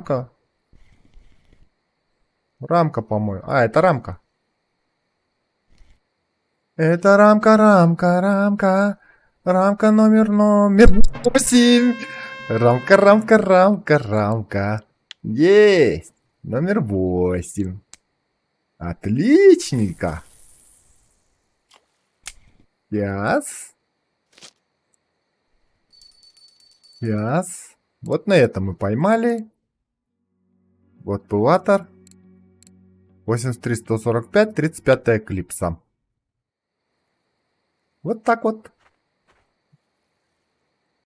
рамка. Рамка, по-моему. А, это рамка. Это рамка, рамка, рамка. Рамка номер номер 8. Рамка, рамка, рамка, рамка. Есть. Номер 8. Отличненько. Яс. Яс. Вот на этом мы поймали. Вот Год Пылатор. 83145, 35 Эклипса. Вот так вот.